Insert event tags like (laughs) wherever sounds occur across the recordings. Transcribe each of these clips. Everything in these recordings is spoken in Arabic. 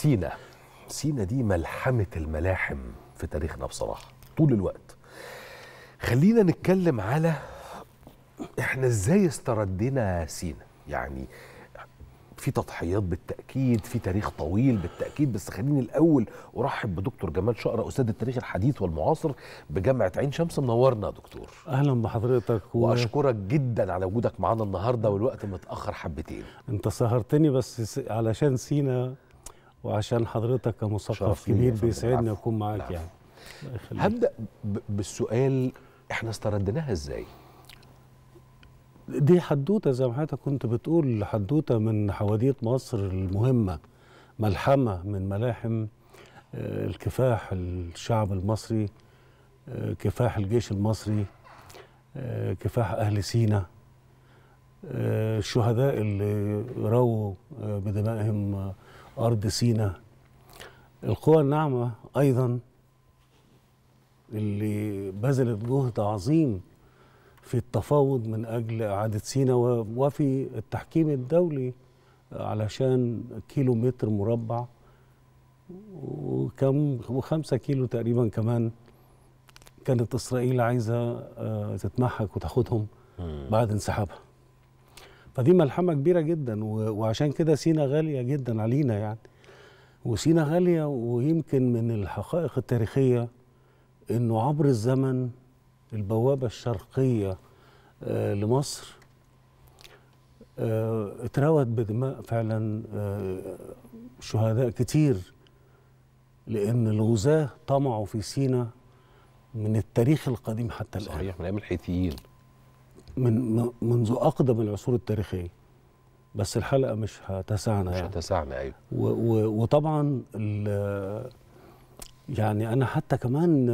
سينا سينا دي ملحمة الملاحم في تاريخنا بصراحة طول الوقت خلينا نتكلم على احنا ازاي استردينا سينا يعني في تضحيات بالتاكيد في تاريخ طويل بالتاكيد بس خليني الاول ارحب بدكتور جمال شقره استاذ التاريخ الحديث والمعاصر بجامعه عين شمس منورنا يا دكتور اهلا بحضرتك و... واشكرك جدا على وجودك معانا النهارده والوقت متاخر حبتين انت سهرتني بس علشان سينا وعشان حضرتك كمثقف كبير بيسعدني اكون معاك العفو. يعني هبدا بالسؤال احنا استردناها ازاي دي حدوته زي ما حضرتك كنت بتقول حدوته من حواديت مصر المهمه ملحمه من ملاحم آه، الكفاح الشعب المصري آه، كفاح الجيش المصري آه، كفاح اهل سينا الشهداء اللي رووا بدمائهم أرض سينا القوى الناعمة أيضا اللي بذلت جهد عظيم في التفاوض من أجل إعادة سينا وفي التحكيم الدولي علشان كيلو متر مربع وكم وخمسة كيلو تقريبا كمان كانت إسرائيل عايزة آه، تتمحك وتاخدهم بعد انسحابها فدي ملحمه كبيره جدا وعشان كده سينا غاليه جدا علينا يعني وسينا غاليه ويمكن من الحقائق التاريخيه انه عبر الزمن البوابه الشرقيه آه، لمصر آه، اتروت بدماء فعلا آه، شهداء كتير لان الغزاه طمعوا في سينا من التاريخ القديم حتى الان صحيح من ايام الحيثيين من منذ اقدم العصور التاريخيه بس الحلقه مش هتسعنا مش يعني. هتسعنا ايوه وطبعا يعني انا حتى كمان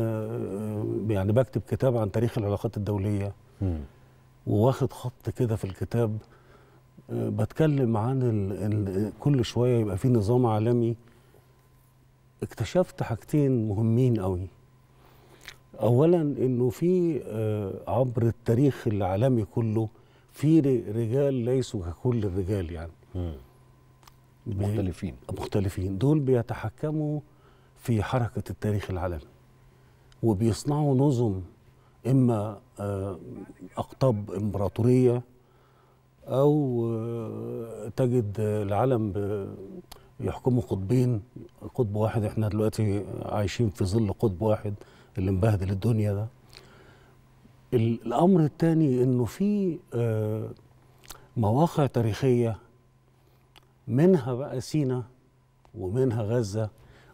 يعني بكتب كتاب عن تاريخ العلاقات الدوليه وواخد خط كده في الكتاب بتكلم عن الـ الـ كل شويه يبقى في نظام عالمي اكتشفت حاجتين مهمين قوي اولا انه في آه، عبر التاريخ العالمي كله في رجال ليسوا ككل الرجال يعني مختلفين مختلفين دول بيتحكموا في حركه التاريخ العالمي وبيصنعوا نظم اما آه، اقطاب امبراطوريه او آه، تجد العالم يحكمه قطبين قطب واحد احنا دلوقتي عايشين في ظل قطب واحد اللي مبهدل الدنيا ده الامر الثاني انه في آه، مواقع تاريخيه منها بقى سينا ومنها غزه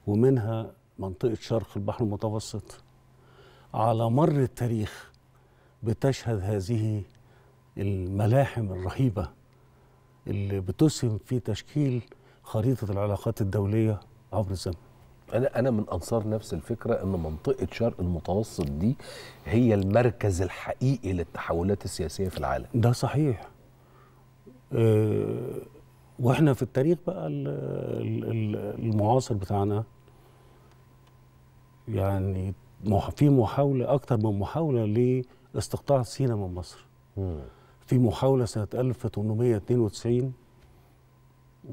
ومنها منطقه شرق البحر المتوسط على مر التاريخ بتشهد هذه الملاحم الرهيبه اللي بتسهم في تشكيل خريطه العلاقات الدوليه عبر الزمن انا انا من انصار نفس الفكره ان منطقه شرق المتوسط دي هي المركز الحقيقي للتحولات السياسيه في العالم ده صحيح أه واحنا في التاريخ بقى المعاصر بتاعنا يعني في محاوله اكتر من محاوله لاستقطاع سينا من مصر في محاوله سنه 1892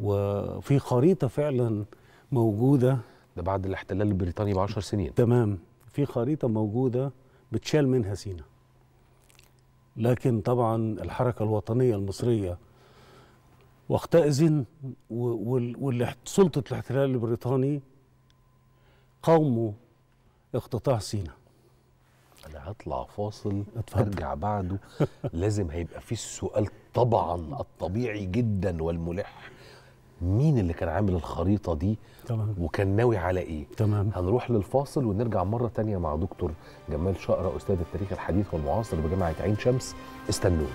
وفي خريطه فعلا موجوده ده بعد الاحتلال البريطاني ب 10 سنين تمام في خريطه موجوده بتشال منها سينا لكن طبعا الحركه الوطنيه المصريه وقتئذ وسلطه الاحتلال البريطاني قاوموا اقتطاع سينا انا هطلع فاصل أتفضل. ارجع بعده لازم هيبقى في السؤال طبعا الطبيعي جدا والملح مين اللي كان عامل الخريطه دي تمام. وكان ناوي على ايه تمام. هنروح للفاصل ونرجع مره تانية مع دكتور جمال شقره استاذ التاريخ الحديث والمعاصر بجامعه عين شمس استنونا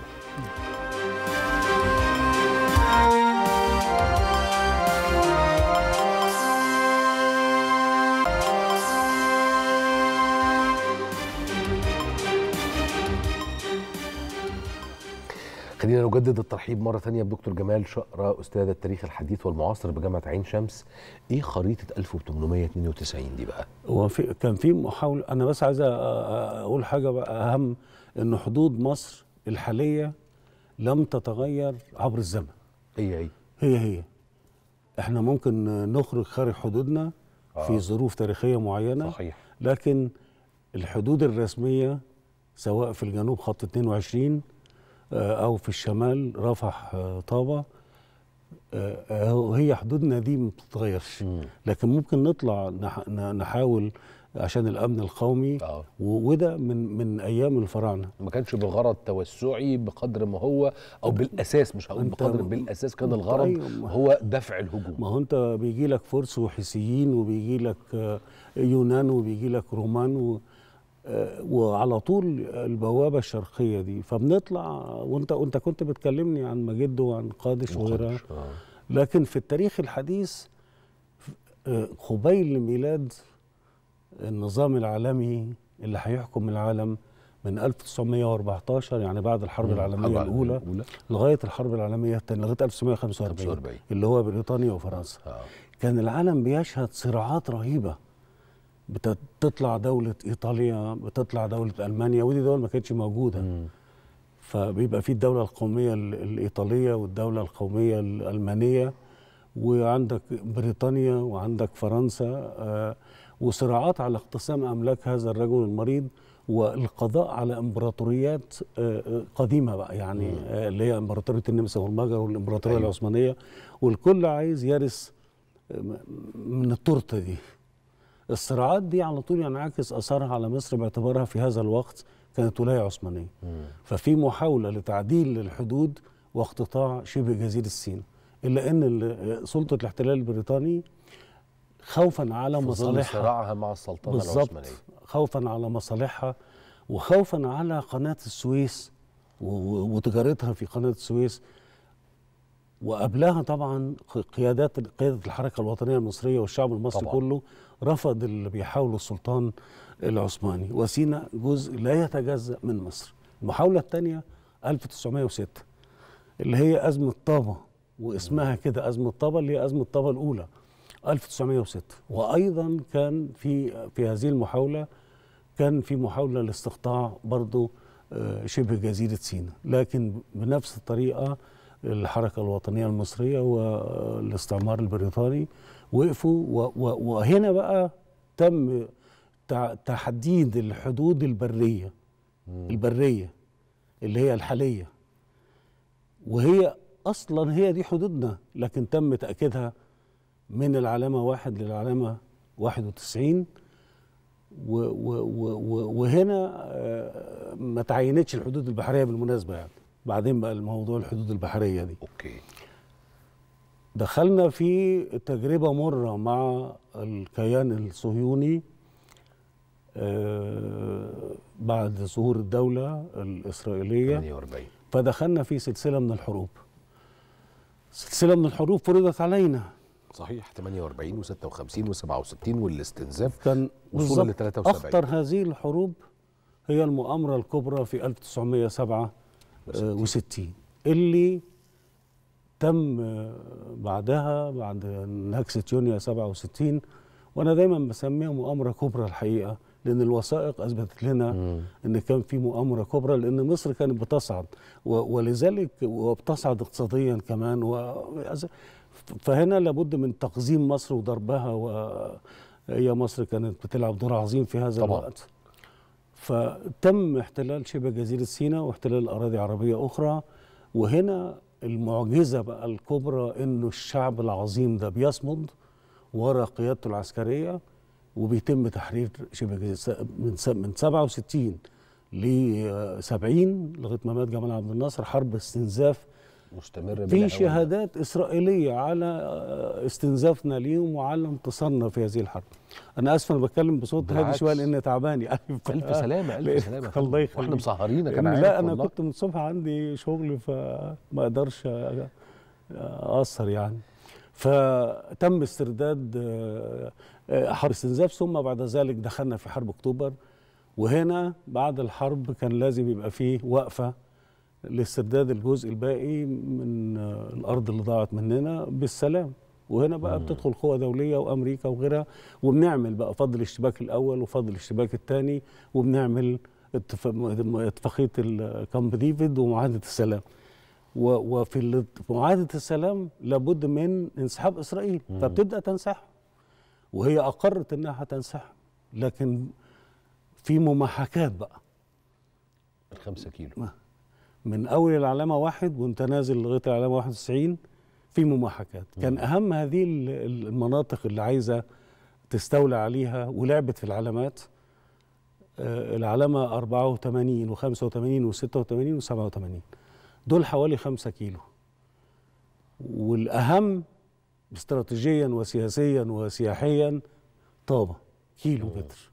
خلينا نجدد الترحيب مره ثانيه بدكتور جمال شقره استاذ التاريخ الحديث والمعاصر بجامعه عين شمس ايه خريطه 1892 دي بقى هو في كان في محاوله انا بس عايز اقول حاجه بقى اهم ان حدود مصر الحاليه لم تتغير عبر الزمن هي هي هي هي احنا ممكن نخرج خارج حدودنا آه. في ظروف تاريخيه معينه صحيح لكن الحدود الرسميه سواء في الجنوب خط 22 آه، او في الشمال رفح آه، طابه آه، هي حدودنا دي ما بتتغيرش لكن ممكن نطلع نحاول عشان الامن القومي آه. وده من من ايام الفراعنه ما كانش بغرض توسعي بقدر ما هو او بالاساس مش هقول بقدر بالاساس كان طيب، الغرض هو دفع الهجوم ما هو انت بيجي لك فرس وحسيين وبيجي لك يونان وبيجي لك رومان و آه، وعلى طول البوابه الشرقيه دي فبنطلع وانت وانت كنت بتكلمني عن مجد وعن قادش وغيرها آه. لكن في التاريخ الحديث آه، قبيل ميلاد النظام العالمي اللي هيحكم العالم من 1914 يعني بعد الحرب العالميه الاولى لغايه الحرب العالميه الثانيه لغايه 1945 اللي هو بريطانيا وفرنسا آه. كان العالم بيشهد صراعات رهيبه بتطلع دوله ايطاليا بتطلع دوله المانيا ودي دول ما كانتش موجوده مم. فبيبقى في الدوله القوميه الايطاليه والدوله القوميه الالمانيه وعندك بريطانيا وعندك فرنسا آه، وصراعات على اقتسام املاك هذا الرجل المريض والقضاء على امبراطوريات آه، آه، قديمه بقى يعني اللي هي امبراطوريه النمسا والمجر والامبراطوريه أيوة. العثمانيه والكل عايز يرث من التورته دي الصراعات دي على طول ينعكس يعني اثرها على مصر باعتبارها في هذا الوقت كانت ولايه عثمانيه ففي محاوله لتعديل الحدود واقتطاع شبه جزيره الصين الا ان سلطه الاحتلال البريطاني خوفا على مصالحها صراعها مع السلطنه العثمانيه خوفا على مصالحها وخوفا على قناه السويس وتجارتها في قناه السويس وقبلها طبعا قيادات قياده الحركه الوطنيه المصريه والشعب المصري طبعا. كله رفض اللي بيحاوله السلطان العثماني وسينا جزء لا يتجزا من مصر المحاوله الثانيه 1906 اللي هي ازمه طابا واسمها كده ازمه طابا اللي هي ازمه طابا الاولى 1906 وايضا كان في في هذه المحاوله كان في محاوله لاستقطاع برضه آه، شبه جزيره سيناء لكن بنفس الطريقه الحركه الوطنيه المصريه والاستعمار البريطاني وقفوا وهنا بقى تم تحديد الحدود البريه البريه اللي هي الحاليه وهي اصلا هي دي حدودنا لكن تم تاكيدها من العلامه واحد للعلامه 91 و وهنا آه، ما تعينتش الحدود البحريه بالمناسبه يعني بعدين بقى الموضوع الحدود البحريه دي اوكي دخلنا في تجربه مره مع الكيان الصهيوني آه، بعد ظهور الدوله الاسرائيليه 48 فدخلنا في سلسله من الحروب سلسله من الحروب فرضت علينا صحيح 48 و56 و67 والاستنزاف كان وصولا ل 73 اخطر هذه الحروب هي المؤامره الكبرى في 1907 آه، وستين اللي تم آه، بعدها بعد نكسة يونيو 67 وانا دايما بسميها مؤامره كبرى الحقيقه لان الوثائق اثبتت لنا مم. ان كان في مؤامره كبرى لان مصر كانت بتصعد ولذلك وبتصعد اقتصاديا كمان و فهنا لابد من تقزيم مصر وضربها وهي مصر كانت بتلعب دور عظيم في هذا طبعا. الوقت فتم احتلال شبه جزيرة سيناء واحتلال أراضي عربية أخرى وهنا المعجزة بقى الكبرى إنه الشعب العظيم ده بيصمد ورا قيادته العسكرية وبيتم تحرير شبه جزيرة من من 67 ل 70 لغاية ما مات جمال عبد الناصر حرب استنزاف مستمر في شهادات اسرائيليه على آه، استنزافنا ليهم وعلى انتصارنا في هذه الحرب انا اسف انا بتكلم بصوت هادي شويه لان تعباني (laughs) الف الف سلامه الف سلامه الله يخليك واحنا مصهرينك كمان لا انا والله. كنت من الصبح عندي شغل فما اقدرش آه، اقصر يعني فتم استرداد آه، حرب استنزاف ثم بعد ذلك دخلنا في حرب اكتوبر وهنا بعد الحرب كان لازم يبقى فيه وقفه لاسترداد الجزء الباقي من الارض اللي ضاعت مننا بالسلام وهنا بقى بتدخل قوى دوليه وامريكا وغيرها وبنعمل بقى فضل الاشتباك الاول وفضل الاشتباك الثاني وبنعمل اتفاقيه الكامب ديفيد ومعاهده السلام وفي معاهده السلام لابد من انسحاب اسرائيل فبتبدا تنسحب وهي اقرت انها هتنسحب لكن في مماحكات بقى الخمسة كيلو من اول العلامه واحد وانت نازل لغايه العلامه 91 في مماحكات كان اهم هذه المناطق اللي عايزه تستولى عليها ولعبت في العلامات آه، العلامه 84 و85 و86 و87 دول حوالي 5 كيلو والاهم استراتيجيا وسياسيا وسياحيا طابه كيلو متر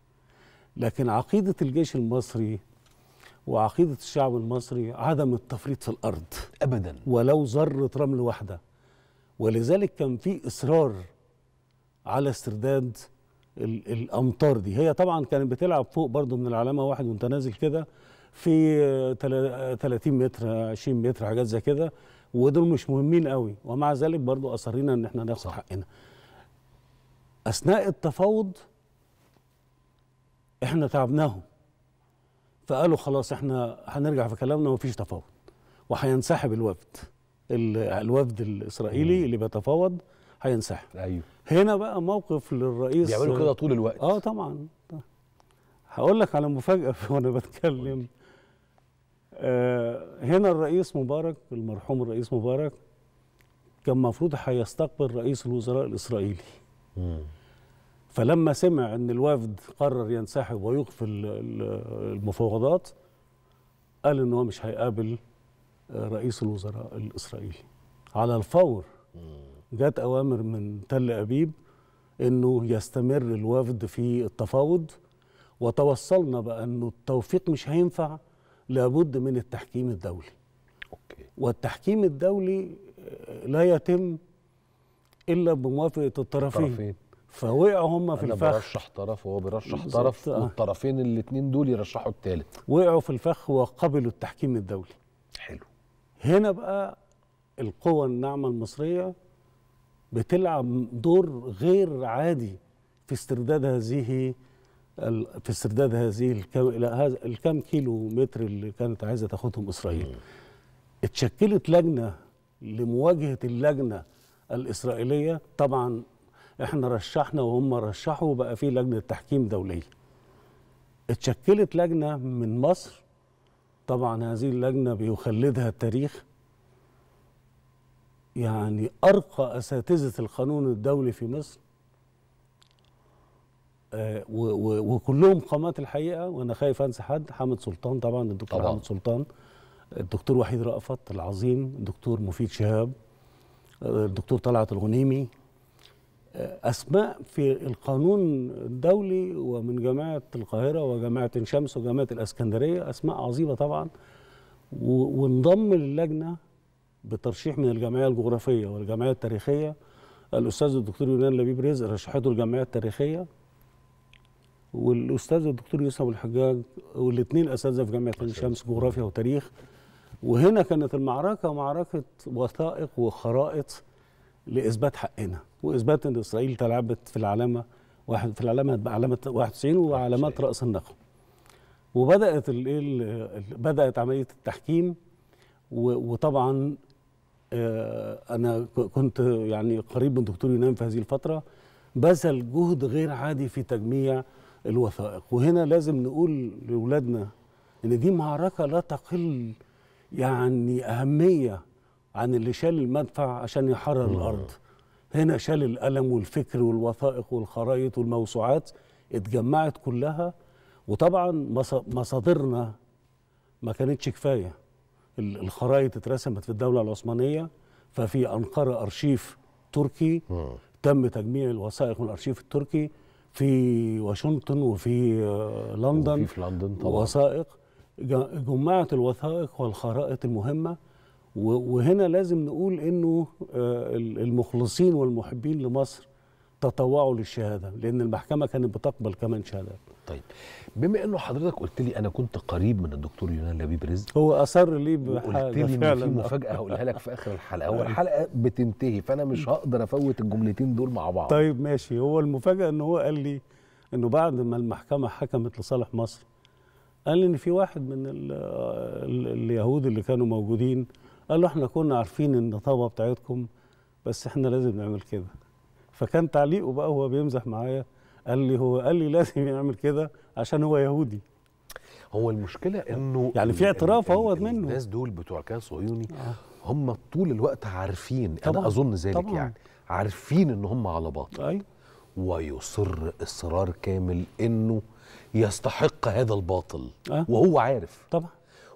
لكن عقيده الجيش المصري وعقيدة الشعب المصري عدم التفريط في الأرض أبدا ولو ذرة رمل واحدة ولذلك كان في إصرار على استرداد الأمطار دي هي طبعا كانت بتلعب فوق برضه من العلامة واحد وانت نازل كده في 30 متر 20 متر حاجات زي كده ودول مش مهمين قوي ومع ذلك برضه أصرينا إن احنا ناخد حقنا أثناء التفاوض احنا تعبناهم فقالوا خلاص احنا هنرجع في كلامنا ومفيش تفاوض وهينسحب الوفد الوفد الاسرائيلي اللي بيتفاوض هينسحب ايوه هنا بقى موقف للرئيس بيعملوا كده طول الوقت اه طبعا هقول لك على مفاجاه (laughs) وانا بتكلم آه هنا الرئيس مبارك المرحوم الرئيس مبارك كان المفروض هيستقبل رئيس الوزراء الاسرائيلي مم. فلما سمع ان الوفد قرر ينسحب ويقفل المفاوضات قال ان هو مش هيقابل آه، رئيس الوزراء الاسرائيلي على الفور جت اوامر من تل ابيب انه يستمر الوفد في التفاوض وتوصلنا بانه التوفيق مش هينفع لابد من التحكيم الدولي أوكي. والتحكيم الدولي آه، لا يتم الا بموافقه الطرفين فوقعوا هم في الفخ برشح طرف وهو بيرشح طرف آه. والطرفين الاثنين دول يرشحوا الثالث وقعوا في الفخ وقبلوا التحكيم الدولي حلو هنا بقى القوى الناعمه المصريه بتلعب دور غير عادي في استرداد هذه في استرداد هذه الكم الكم كيلو متر اللي كانت عايزه تاخدهم اسرائيل اتشكلت لجنه لمواجهه اللجنه الاسرائيليه طبعا احنا رشحنا وهم رشحوا وبقى في لجنه تحكيم دوليه اتشكلت لجنه من مصر طبعا هذه اللجنه بيخلدها التاريخ يعني ارقى اساتذه القانون الدولي في مصر آه، وكلهم قامات الحقيقه وانا خايف انسى حد حامد سلطان طبعا الدكتور طبعا. حامد سلطان الدكتور وحيد رأفت العظيم الدكتور مفيد شهاب آه، الدكتور طلعت الغنيمي أسماء في القانون الدولي ومن جامعة القاهرة وجامعة شمس وجامعة الإسكندرية أسماء عظيمة طبعا وانضم للجنة بترشيح من الجمعية الجغرافية والجمعية التاريخية الأستاذ الدكتور يونان لبيب رزق رشحته الجمعية التاريخية والأستاذ الدكتور يوسف الحجاج والاثنين أساتذة في جامعة شمس جغرافيا وتاريخ وهنا كانت المعركة معركة وثائق وخرائط لاثبات حقنا واثبات ان اسرائيل تلعبت في العلامه واحد في العلامه علامه 91 وعلامات راس النخب وبدات الايه بدات عمليه التحكيم وطبعا آه، انا كنت يعني قريب من دكتور يونان في هذه الفتره بذل جهد غير عادي في تجميع الوثائق وهنا لازم نقول لاولادنا ان دي معركه لا تقل يعني اهميه عن اللي شال المدفع عشان يحرر الارض هنا شال القلم والفكر والوثائق والخرايط والموسوعات اتجمعت كلها وطبعا مصادرنا ما كانتش كفايه الخرايط اترسمت في الدوله العثمانيه ففي انقره ارشيف تركي آه. تم تجميع الوثائق من الارشيف التركي في واشنطن وفي آه، لندن وفي في لندن طبعا وثائق جمعت الوثائق والخرائط المهمه وهنا لازم نقول انه آه، المخلصين والمحبين لمصر تطوعوا للشهاده لان المحكمه كانت بتقبل كمان شهادات طيب بما انه حضرتك قلت لي انا كنت قريب من الدكتور يونان لبيب رزق هو اصر لي قلت لي ان في مفاجاه هقولها لك في اخر الحلقه هو (laughs) أيوه. الحلقه بتنتهي فانا مش هقدر افوت الجملتين دول مع بعض طيب ماشي هو المفاجاه ان هو قال لي انه بعد ما المحكمه حكمت لصالح مصر قال لي ان في واحد من آه، اليهود اللي كانوا موجودين قال له احنا كنا عارفين النطابه بتاعتكم بس احنا لازم نعمل كده فكان تعليقه بقى هو بيمزح معايا قال لي هو قال لي لازم يعمل كده عشان هو يهودي هو المشكله انه يعني في اعتراف هو منه الناس دول بتوع كان صهيوني آه. هم طول الوقت عارفين طبعًا. انا اظن ذلك طبعًا. يعني عارفين ان هم على باطل أي. ويصر اصرار كامل انه يستحق هذا الباطل أه؟ وهو عارف طبعا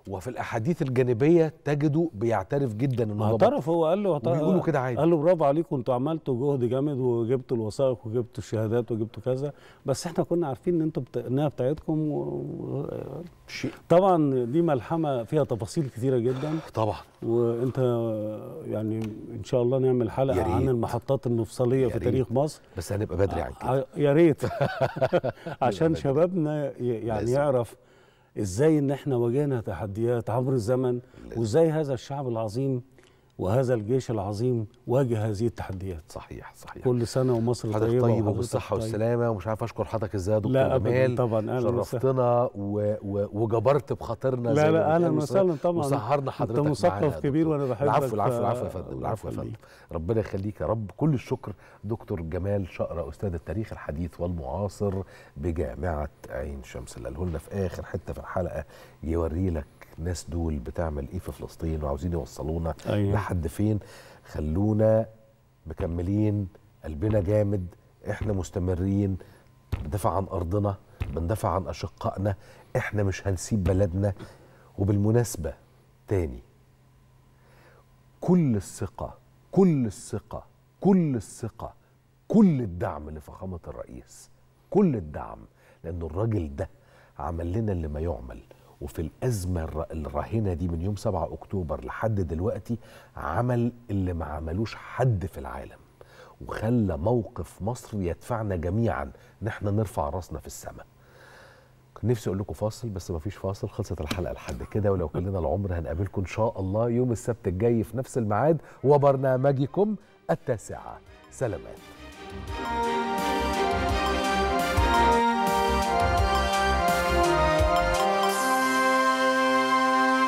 وفي الاحاديث الجانبيه تجده بيعترف جدا انه اعترف هو قال له بيقولوا كده عادي قال له برافو عليكم انتوا عملتوا جهد جامد وجبتوا الوثائق وجبتوا الشهادات وجبتوا كذا بس احنا كنا عارفين ان انتوا بت... انها بتاعتكم و... طبعا دي ملحمه فيها تفاصيل كثيره جدا طبعا وانت يعني ان شاء الله نعمل حلقه ياريت. عن المحطات ياريت. في تاريخ مصر بس هنبقى بدري عن كده يا ريت (laughs) (laughs) عشان شبابنا يعني يعرف ازاي ان احنا واجهنا تحديات عبر الزمن وازاي هذا الشعب العظيم وهذا الجيش العظيم واجه هذه التحديات صحيح صحيح كل سنه ومصر طيبه طيب وبالصحه طيب. والسلامه ومش عارف اشكر حضرتك ازاي يا دكتور لا جمال طبعا اهلا شرفتنا و... و... وجبرت بخاطرنا لا لا اهلا وسهلا طبعا وسهرنا حضرتك انت مثقف كبير وانا بحبك العفو العفو العفو يا فندم العفو يا فندم ربنا يخليك يا رب كل الشكر دكتور جمال شقره استاذ التاريخ الحديث والمعاصر بجامعه عين شمس اللي قاله لنا في اخر حته في الحلقه يوري لك الناس دول بتعمل ايه في فلسطين وعاوزين يوصلونا أيوة. لحد فين خلونا مكملين قلبنا جامد احنا مستمرين بندافع عن ارضنا بندافع عن اشقائنا احنا مش هنسيب بلدنا وبالمناسبه تاني كل الثقه كل الثقه كل الثقه كل الدعم لفخامه الرئيس كل الدعم لان الراجل ده عمل لنا اللي ما يعمل وفي الأزمة الراهنة دي من يوم 7 أكتوبر لحد دلوقتي عمل اللي ما عملوش حد في العالم وخلى موقف مصر يدفعنا جميعا ان احنا نرفع راسنا في السماء نفسي اقول لكم فاصل بس ما فيش فاصل خلصت الحلقه لحد كده ولو كلنا العمر هنقابلكم ان شاء الله يوم السبت الجاي في نفس الميعاد وبرنامجكم التاسعه سلامات